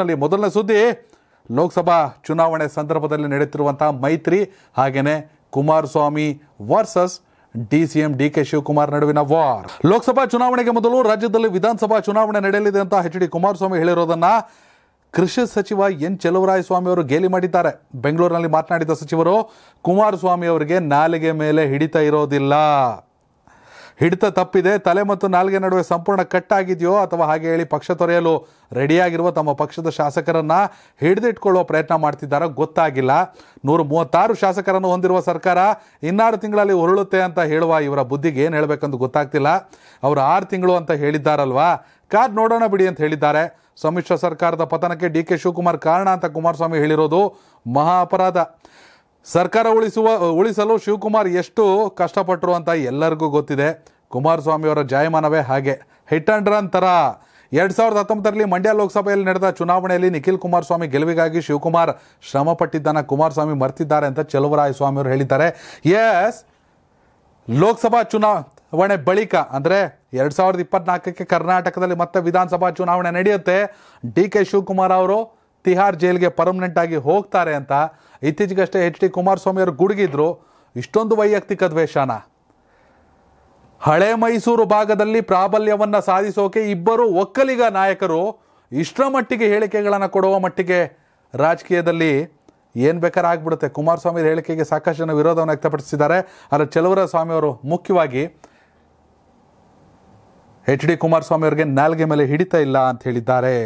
ನಲ್ಲಿ ಮೊದಲನೇ ಸುದ್ದಿ ಲೋಕಸಭಾ ಚುನಾವಣೆ ಸಂದರ್ಭದಲ್ಲಿ ನಡೆಯುತ್ತಿರುವಂತಹ ಮೈತ್ರಿ ಹಾಗೇನೆ Kumaraswamy versus D C D K Shivakumar ನಡುವಿನ ವಾರ್ ಲೋಕಸಭಾ ಚುನಾವಣೆಗೆ ಮೊದಲು ರಾಜ್ಯದಲ್ಲಿ ವಿಧಾನಸಭಾ ಚುನಾವಣೆ ನಡೆಯಲಿದೆ ಅಂತ ಹೆಚ್ ಡಿ ಕುಮಾರಸ್ವಾಮಿ ಹೇಳಿರೋದನ್ನ ಕೃಷಿ ಸಚಿವ ಎನ್ ಚೆಲುವರಾಯಸ್ವಾಮಿ ಅವರು ಗೇಲಿ ಮಾಡಿದ್ದಾರೆ ಬೆಂಗಳೂರಿನಲ್ಲಿ ಮಾತನಾಡಿದ ಸಚಿವರು ಕುಮಾರಸ್ವಾಮಿ ಅವರಿಗೆ ನಾಲಿಗೆ ಮೇಲೆ ಹಿಡಿತ ಇರೋದಿಲ್ಲ ಹಿಡಿತ ತಪ್ಪಿದೆ ತಲೆ ಮತ್ತು ನಾಲ್ಗೆ ನಡುವೆ ಸಂಪೂರ್ಣ ಕಟ್ ಆಗಿದೆಯೋ ಅಥವಾ ಹಾಗೆ ಹೇಳಿ ಪಕ್ಷ ತೊರೆಯಲು ರೆಡಿಯಾಗಿರುವ ತಮ್ಮ ಪಕ್ಷದ ಶಾಸಕರನ್ನು ಹಿಡಿದಿಟ್ಕೊಳ್ಳುವ ಪ್ರಯತ್ನ ಮಾಡ್ತಿದ್ದಾರೋ ಗೊತ್ತಾಗಿಲ್ಲ ನೂರ ಮೂವತ್ತಾರು ಶಾಸಕರನ್ನು ಹೊಂದಿರುವ ಸರ್ಕಾರ ಇನ್ನಾರು ತಿಂಗಳಲ್ಲಿ ಉರುಳುತ್ತೆ ಅಂತ ಹೇಳುವ ಇವರ ಬುದ್ಧಿಗೆ ಏನು ಹೇಳಬೇಕಂದು ಗೊತ್ತಾಗ್ತಿಲ್ಲ ಅವರು ಆರು ತಿಂಗಳು ಅಂತ ಹೇಳಿದ್ದಾರಲ್ವಾ ಕಾದ್ ನೋಡೋಣ ಬಿಡಿ ಅಂತ ಹೇಳಿದ್ದಾರೆ ಸಮ್ಮಿಶ್ರ ಸರ್ಕಾರದ ಪತನಕ್ಕೆ ಡಿ ಕೆ ಶಿವಕುಮಾರ್ ಕಾರಣ ಅಂತ ಕುಮಾರಸ್ವಾಮಿ ಹೇಳಿರೋದು ಮಹಾ ಅಪರಾಧ ಸರ್ಕಾರ ಉಳಿಸುವ ಉಳಿಸಲು ಶಿವಕುಮಾರ್ ಎಷ್ಟು ಕಷ್ಟಪಟ್ಟರು ಅಂತ ಎಲ್ಲರಿಗೂ ಗೊತ್ತಿದೆ ಕುಮಾರಸ್ವಾಮಿಯವರ ಜಾಯಮಾನವೇ ಹಾಗೆ ಹಿಟ್ ಅಂಡ್ ರನ್ ಥರ ಎರಡು ಸಾವಿರದ ಹತ್ತೊಂಬತ್ತರಲ್ಲಿ ಮಂಡ್ಯ ಲೋಕಸಭೆಯಲ್ಲಿ ನಡೆದ ಚುನಾವಣೆಯಲ್ಲಿ ನಿಖಿಲ್ ಕುಮಾರಸ್ವಾಮಿ ಗೆಲುವಿಗಾಗಿ ಶಿವಕುಮಾರ್ ಶ್ರಮ ಕುಮಾರಸ್ವಾಮಿ ಮರ್ತಿದ್ದಾರೆ ಅಂತ ಚೆಲುವರಾಯಸ್ವಾಮಿಯವರು ಹೇಳಿದ್ದಾರೆ ಎಸ್ ಲೋಕಸಭಾ ಚುನಾವಣೆ ಬಳಿಕ ಅಂದರೆ ಎರಡು ಸಾವಿರದ ಇಪ್ಪತ್ನಾಲ್ಕಕ್ಕೆ ಕರ್ನಾಟಕದಲ್ಲಿ ಮತ್ತೆ ವಿಧಾನಸಭಾ ಚುನಾವಣೆ ನಡೆಯುತ್ತೆ ಡಿ ಕೆ ಶಿವಕುಮಾರ್ ಅವರು ತಿಹಾರ್ ಜೈಲ್ಗೆ ಪರ್ಮನೆಂಟ್ ಆಗಿ ಹೋಗ್ತಾರೆ ಅಂತ ಇತ್ತೀಚೆಗಷ್ಟೇ ಎಚ್ ಡಿ ಕುಮಾರಸ್ವಾಮಿ ಅವರು ಗುಡುಗಿದ್ರು ಇಷ್ಟೊಂದು ವೈಯಕ್ತಿಕ ದ್ವೇಷನ ಹಳೆ ಮೈಸೂರು ಭಾಗದಲ್ಲಿ ಪ್ರಾಬಲ್ಯವನ್ನು ಸಾಧಿಸೋಕೆ ಇಬ್ಬರು ಒಕ್ಕಲಿಗ ನಾಯಕರು ಇಷ್ಟರ ಮಟ್ಟಿಗೆ ಹೇಳಿಕೆಗಳನ್ನು ಕೊಡುವ ಮಟ್ಟಿಗೆ ರಾಜಕೀಯದಲ್ಲಿ ಏನು ಬೇಕಾದ್ರೆ ಆಗ್ಬಿಡುತ್ತೆ ಕುಮಾರಸ್ವಾಮಿ ಹೇಳಿಕೆಗೆ ಸಾಕಷ್ಟು ಜನ ವಿರೋಧವನ್ನು ವ್ಯಕ್ತಪಡಿಸಿದ್ದಾರೆ ಆದರೆ ಚಲುವರ ಸ್ವಾಮಿ ಅವರು ಮುಖ್ಯವಾಗಿ ಎಚ್ ಡಿ ಕುಮಾರಸ್ವಾಮಿ ಅವರಿಗೆ ನಾಲ್ಗೆ ಮೇಲೆ ಹಿಡಿತಾ ಇಲ್ಲ ಅಂತ ಹೇಳಿದ್ದಾರೆ